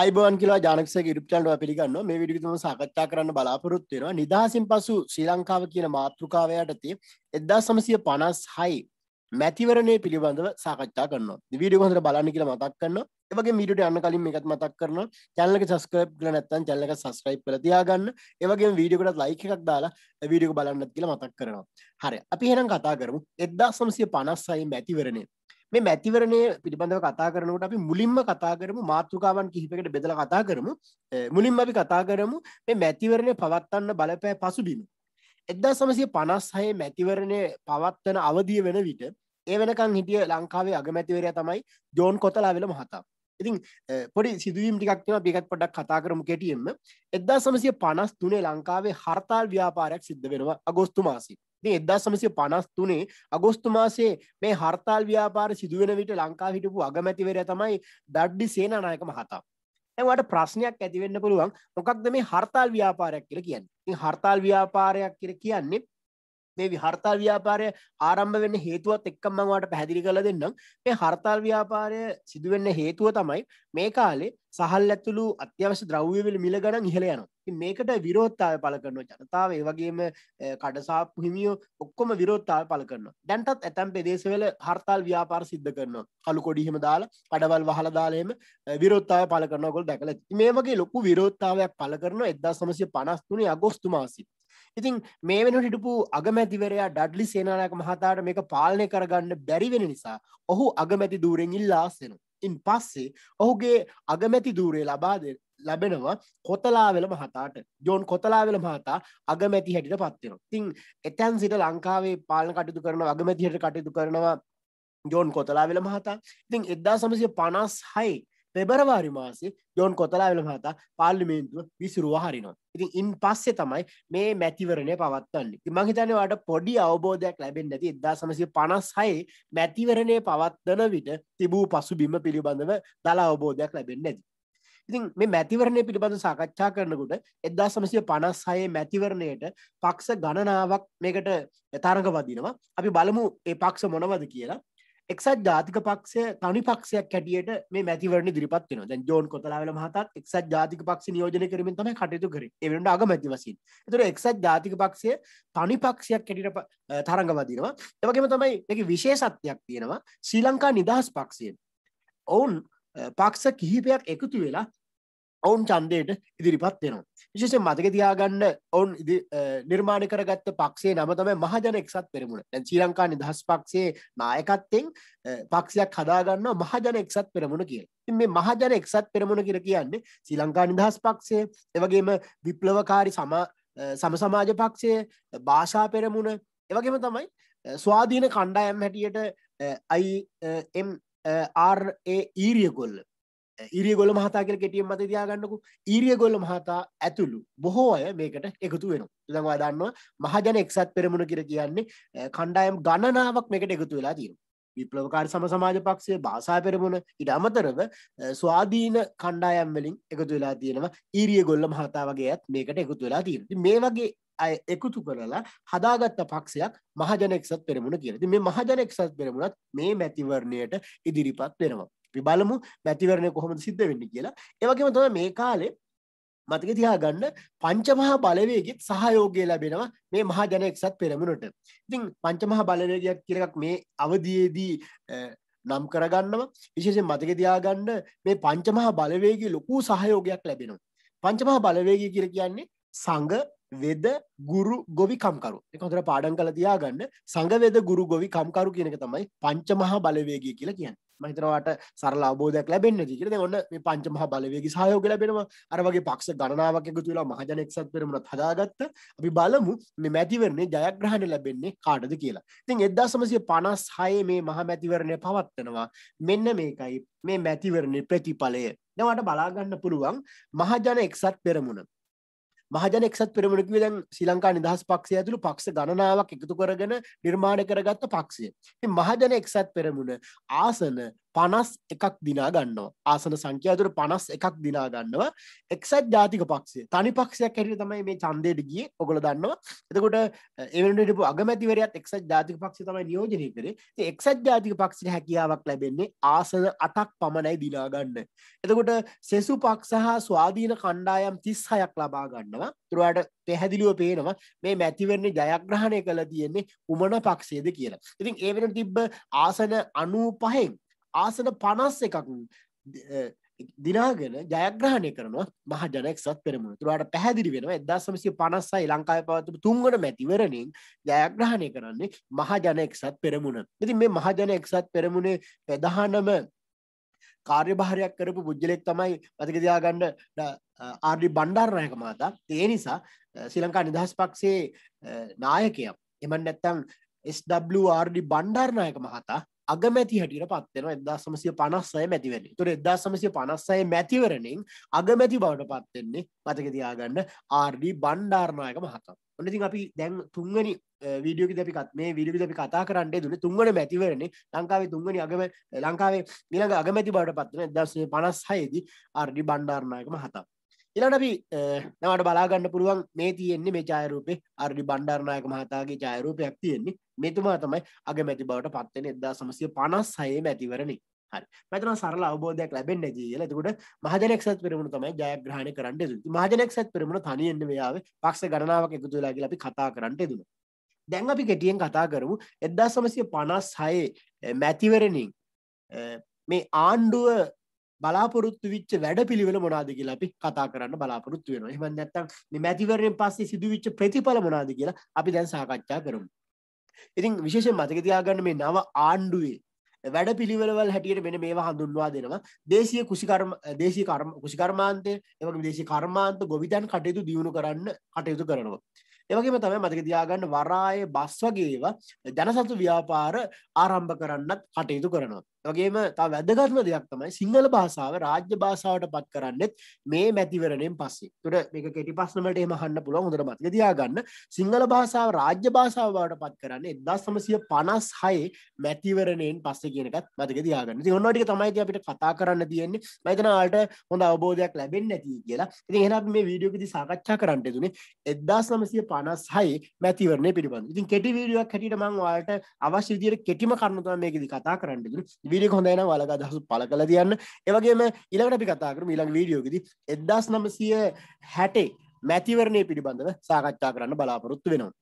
අයිබෝන් කියලා ජානක්සක ඉරිප්ටන්ට පිළිගන්න මේ විඩිතුම සාකච්ඡා කරන්න බලාපොරොත්වෙනවා නිදහසින් පසු ශ්‍රී ලංකාව කියන මාතෘකාවයටතේ එදදා සමසය පනස් හයි මැතිවරණය පිළිබඳව සාකච්ඡා කරන්න විඩිය හොඳට බලන්න කියලා මතක් කන්න එවගේ මීඩට යන්න කලින් එකත් මතක් කරන චැල්ලක සස්ක්‍රප් කල නැත්තන් චැල්ලක සස්ක්‍රයිප් කරතියාගන්න එවගේ වීඩියකට ලයික එකක් දාලා වීඩියක බලන්නත් කියලා මතක් කරනවා හරි අපි හෙනම් කතා කරමු එදදා සමසය පනස් සයි මැතිවරණය මේ මැතිවරණය පිළිබඳව කතා කරනට අපි මුලින්ම කතා කරමු මාතෘකාවන් කිහිපකට බෙදල කතා කරමු මුලින්ම අපි කතා කරමු මේ මැතිවරණය පවත්වන්න බලපෑ පසුබිම. එදදා සමසය පනස්හය මැතිවරණය පවත්වන අවදිය වෙන විට ඒ වෙනකං හිටිය ලංකාවේ අගමැතිවරය තමයි ජෝන් කොතලා වෙල මහතා. ඉතින් පොඩි සිදුවීම් ටිකක්ව පිකත් පොඩක් කතා කරමු කෙටියෙන්ම එදදා සමසය පනස් තුනේ ලංකාවේ හර්තාල් ව්‍යාපාරයක් සිද්ධ වෙනවා අගොස්තු මාසි ති එදදා සමසය පනස්තුනේ අගොස්තුමාසේ මේ හර්තාල් ව්‍යාපාර සිදුවෙන විට ලංකා හිටපු අගමැතිවර තමයි දඩ්ඩි සේනානායක මහතා ඇවට ප්‍රශ්නයක් ඇතිවෙන්න පුළුවන් මොකක්ද මේ හර්තාල් ව්‍යාපාරයක් කියල කියන්න හර්තාල් ව්‍යාපාරයක් කියර කියන්නේ මේ හර්තාල් ව්‍යාපාරය ආරම්භ වෙන්න හේතුවත් එක්කම් මංවාට පැහැදිලි කළ දෙන්නම් මේ හර්තාල් ව්‍යාපාරය සිදුවෙන්න හේතුව තමයි මේ කාලේ සහල් ඇතුළු අත්‍යවශ්‍ය ද්‍රව්‍යවල මිල ගණන් ඉහළ යනවා මේකට විරෝත්තාව පල කරනවා ජනතාව ඒ වගේම කඩසාප් හිමියෝ ඔක්කොම විරෝත්තාව පල කරනවා දැන්ටත් ඇතැම් පෙදේශවල හර්තාල් ව්‍යාපාර සිද්ධ කරනවා කළු කොඩිහෙම දාලා කඩවල් වහල දාලයම විරෝත්තාව පල කරනකොල් දැකල මේ වගේ ලොකු විරෝත්තාවයක් පල කරන එදා සමසය පනස්තුනේ අගොස්තුමාසි ඉතින් මේ වෙන හිටපු අගමැතිවරයා ඩඩ්ලි සේනායක මහතාට මේක පාලනය කරගන්න බැරිවෙන නිසා ඔහු අගමැති දූරෙන් ඉල්ලාසෙන ඉන් පස්සේ ඔහුගේ අගමැති දූරේ ලබාද ලැබෙනවා කොතලාවෙල මහතාට ජෝන් කොතලාවෙල මහතා අගමැති හැටිට පත්වෙන තින් එතැන් සිට ලංකාවේ පාලන කටයුතු කරන අගමැතිහයට කටයුතු කරනවා ජෝන් කොතලාවෙල මහතා ඉතින් එදදා සමසය පනස් හයි පෙබරවාරි මාසේ ජොන් කොතලාවෙල හතා පාල්ලිමේන්තුව විසුරුව හරිනවා ඉතින් ඉන් පස්සේ තමයි මේ මැතිවරණය පවත්වන්නේ මහිතනවාට පොඩි අවබෝධයක් ලැබෙන් නැති එදා සමසය පනස් හයි මැතිවරණය පවත්වන විට තිබූ පසු බිම පිළිබඳව දලා අවබෝධයක් ලැබෙන් නැති ඉතින් මේ මැතිවරණය පිළිබඳ සාකච්ඡා කරනකුට එදදා සමසය පනස් හයේ මැතිවරණයට පක්ෂ ගණනාවක් මේකට තරග වදිනවා අපි බලමු ඒ පක්ෂ මොනවද කියලා එක්සත් ජාතික පක්ෂය තනි පක්ෂයක් හැටියට මේ මැතිවරණ දිරිපත් වෙන දැ ජෝන් කොතලාවල මහතත් එක්සත් ජාතික පක්ෂ නියෝජන කරමින් තම කටයුතු කර එවට අග මැති වසින් තුර එක්සත් ජාතික පක්ෂය තනි පක්ෂයක් හැටියට තරඟවදිනවා එවගේම තමයි එක විශේෂත්යක් තියෙනවා ශ්‍රී ලංකා නිදහස් පක්ෂයෙන් ඔවුන් පක්ෂ කිහිපයක් එකතු වෙලා ඔවුන් චන්දයට ඉදිරිපත් වෙනවා. විශේෂ මතක තියාගන්න ඔවුන් නිර්මාණ කරගත්ත පක්ෂේ නම තමයි මහජන එක්සත් පෙරමුණ. දැන් ශ්‍රී ලංකා නිදහස් පක්ෂයේ නායකත්වයෙන් පක්ෂයක් හදාගන්න මහජන එක්සත් පෙරමුණ කියලා. ඉතින් මේ මහජන එක්සත් පෙරමුණ කියලා කියන්නේ ශ්‍රී ලංකා නිදහස් පක්ෂය, ඒ වගේම විප්ලවකාරී සම සමාජ පක්ෂය, භාෂා පෙරමුණ, ඒ වගේම තමයි ස්වාධීන කණ්ඩායම් හැටියට අයි එම් ආර් ඒ ඊරියගොල්ල ඊරිය ගොල්ල මහතා කියල කෙටියම් මත තියාගන්නකු ඊරිය ගොල්ල මහතා ඇතුළු බොහෝ අය මේකට එකතු වෙන දවා දන්නවා මහජන එක්සත් පෙරමුණ කියර කියන්නේ කණ්ඩායම් ගණනාවක් මේකට එකතු වෙලා තියෙන විප්ලවකාර සම සමාජ පක්ෂය භාසා පෙරමුණ ඉට අමතරව ස්වාධීන කණ්ඩායම් වලින් එකතු වෙලා තියෙනවා ඊරිය ගොල්ල මහතා වගේත් මේකට එකතු වෙලා තියෙන මේ වගේ අය එකතු කරලා හදාගත්ත පක්ෂයක් මහජනෙක්සත් පෙරමුණ කියනති මේ මහජනෙක්සත් පෙරමුණත් මේ මැතිවරණයට ඉදිරිපත් වෙනවා අපි බලමු මැතිවරණය කොහොමද සිද්ධ වෙන්න කියලා ඒවගේම තොම මේ කාලේ මතක තියා ගන්න පංචමහා බලවේගෙත් සහයෝගය ලැබෙනවා මේ මහජන එක්සත් පෙරමුණට. ඉතින් පංචමහා බලවේගයක් කියලක් මේ අවධයේදී නම් කරගන්නවා විශේෂෙන් මතක තියාගන්න මේ පංචමහා බලවේගේ ලොකු සහයෝගයක් ලැබෙනවා. පංචමහා බලවේගය කියල කියන්නේ සංග වෙද ගුරු ගොවිකම්කරු එක හොඳට පාඩම් කළ තියාගන්න සංගවේද ගුරු ගොවිකම්කරු කියන එක තමයි පංචමහා බලවේගය කියලා කියන්නේ. මහිතනවාට සරල අබෝධයක් ලැබෙන්න්න ජීකරද ඔන්න මේ පංචමහ බලවේගේ සහයෝග ලැබෙනවා අරවගේ පක්ෂ ගණනාවක් එකතු වෙලා මහජන එක්සත් පෙරමුණත් හදාගත්ත අපි බලමු මේ මැතිවරණේ ජයග්‍රහණ ලැබෙන්නේ කාටද කියලා. ඉතින් 1956 මේ මහ මැතිවරණය පවත්වනවා. මෙන්න මේකයි මේ මැතිවරණේ ප්‍රතිඵලය. දැන් ඔයාලට බලා ගන්න පුළුවන් මහජන එක්සත් පෙරමුණ මහජන එක්සත් පෙරමුණ කිව්වේ දැන් ශ්‍රී ලංකා නිදහස් පක්ෂය ඇතුළු පක්ෂ ගණනාවක් එකතු කරගෙන නිර්මාණය කරගත්ත පක්ෂය. ඉතින් මහජන එක්සත් පෙරමුණ ආසන පනස් එකක් දිනා ගන්නවා ආසන සංඛ්‍යාතුර පනස් එකක් දිනා ගන්නවා එක්සත් ජාතික පක්ෂේ තනි පක්ෂයක් හැට තමයි මේ චන්දයට ගිය ඔගොල දන්නවා එතකොට එවටපු අගමැතිවරත් එක්සත් ජාතික පක්ෂ තමයි නියෝජනය කරේ එක්සත් ජාතික පක්ෂට හැකියාවක් ලැබෙන්නේ ආසන අටක් පමණයි දිනා ගන්න එතකොට සෙසු පක්ෂ හා ස්වාධීන කණ්ඩායම් තිස් හයක් ලබා ගන්නවා තුරට පැහැදිලිව පේනවා මේ මැතිවරණ ජයග්‍රහණය කළ තියෙන්නේ උමන පක්ෂේද කියලා ඉතින් ඒ වෙන තිබ්බ ආසන අනූ පහෙන් ආසන පනස් එකක් දිනාගෙන ජයග්‍රහණය කරනවා මහ ජනක්සත් පෙරමුණ තුරට පැහැදිලි වෙනවා එදදාසමසි පනස්සයි ලංකාය පවතුම තුන්ගට මැතිවරණින් ජයග්‍රහණය කරන්නේ මහජන එක්සත් පෙරමුණ. ඉති මේ මහජන එක්සත් පෙරමුණේ ප්‍රධානම කාර්යභාරයක් කරපු පුද්ගලෙක් තමයි මතකදයාගන්න ආර්ඩි බණ්ඩාර්ණයක මතා ඒ නිසා සිලංකා නිදහස් පක්ෂයේ නායකයක් එමන් නැත්තං ස්ඩඩි බණ්ඩාර්ණයක මහතා අගමැති හැටියට පත්වෙන එදදාසමසය පනස්සය මැතිවරණ තුර එදදා සමසය පනස්සය මැතිවරණින් අගමැති බවට පත්වෙන්නේ මතක තියාගන්න ආර්ඩී බණ්ඩාර්ණයක මහතම් ඔන්නතින් අපි දැන් තුංගනි වීඩියෝකි දැපිකත් මේ විඩිවි දැපි කතා කරන්නේ දුන තුන්වන මැතිවරණේ ලංකාවේ තුන්ගනි අගම ලංකාවේ මිළඟ අගමැති බවට පත්වන එදදාසේ පනස් හයේදී ආර්ඩි බණ්ඩාර්ණයක මහතම් ඉලට අපි නවට බලාගන්න පුළුවන් මේ තියෙන්නේ මේ චායරූපේ අරි බණ්ඩර්නායක මහතාගේ චායරූපයක් තියෙන්නේ මෙතුමා තමයි අගමැති බවට පත්වෙන එදා සමසය පනස් සයේ මැතිවරණි හරි මෙතන සරල අවබෝධයක් ලැබෙන් ජීල තකට මහජනෙක්සත් පෙරමුණ තමයි ජයග්‍රහණ කරන්න තු මහජනෙක්සත් පෙරමුණ තනියෙන්න්න වෙයාව පක්ෂ ගණනාවක් එකතුලාගේ අපි කතා කරන්නට දුන දැන් අපි කෙටියෙන් කතා කරමු එදදා සමසය පනස් හයේ මැතිවරණින් මේ ආණ්ඩුව බලාපොරොත්තු විච්ච වැඩපිළිවෙල මොනාද කියලා අපි කතා කරන්න බලාපොරොත්තු වෙනවා. එහෙම නැත්නම් මේ මැතිවරණයෙන් පස්සේ සිදුවිච්ච ප්‍රතිඵල මොනාද කියලා අපි දැන් සාකච්ඡා කරමු. ඉතින් විශේෂයෙන් මතක තියාගන්න මේ නව ආණ්ඩුවේ වැඩ පිළිවෙලවල් හැටියට මෙන්න මේවා හඳුන්වා දෙනවා. දේශීය කුසිකර්ම දේශීය කර්ම කුසිකර්මාන්තය, ඒ වගේම දේශීය කර්මාන්ත ගොවිතැන් කටයුතු දියුණු කරන්න කටයුතු කරනවා. ඒවගේම තමයි මතක තියාගන්න වරාය බස් වගේව ජනසතු ව්‍යාපාර ආරම්භ කරන්නත් කටයුතු කරනවා. වගේම තා වැදගත්ම දෙයක් තමයි සිංහල භාෂාව රාජ්‍ය භාෂාවට පත් කරන්නෙත් මේ මැතිවරණයෙන් පස්සේ තුට මේ කෙටි පස්සනට එම හන්න පුළුව හොඳට මතක තියාගන්න සිංහල භාෂාව රාජ්‍ය භාෂාවට පත් කරන්න එදා සමසිය පනස් හය මැතිවරණයෙන් පස්සේ කියනකත් මතක තියාගන්න ඔන්නටික තමයිති අපිට කතා කරන්න තියෙන්නේ මතනාට හොඳ අවබෝධයක් ලැබෙන් නැති කියලා ඉති හෙන මේ වීඩියෝකිති සාකච්ඡා කරන්නට තුනේ එදා සමසිය පනස් හය මැතිවරණය පිළිබඳ ඉතින් කෙටි වීඩියක් හැටිට මං වාට අවශ්‍ය විදියට කෙටිම කරන්නතුවා මේකෙදි කතා කරන්න වීඩිය හොඳෑන වලක අදහසු පල කළ තියන්න ඒවගේම ඉළඟට අපි කතාකරම ඉළඟ වීඩියෝගෙද එදස් නමසය හැටේ මැතිවරණය පිළිබඳව සාකච්ඡා කරන්න බලාපොරොත්තු වෙනවා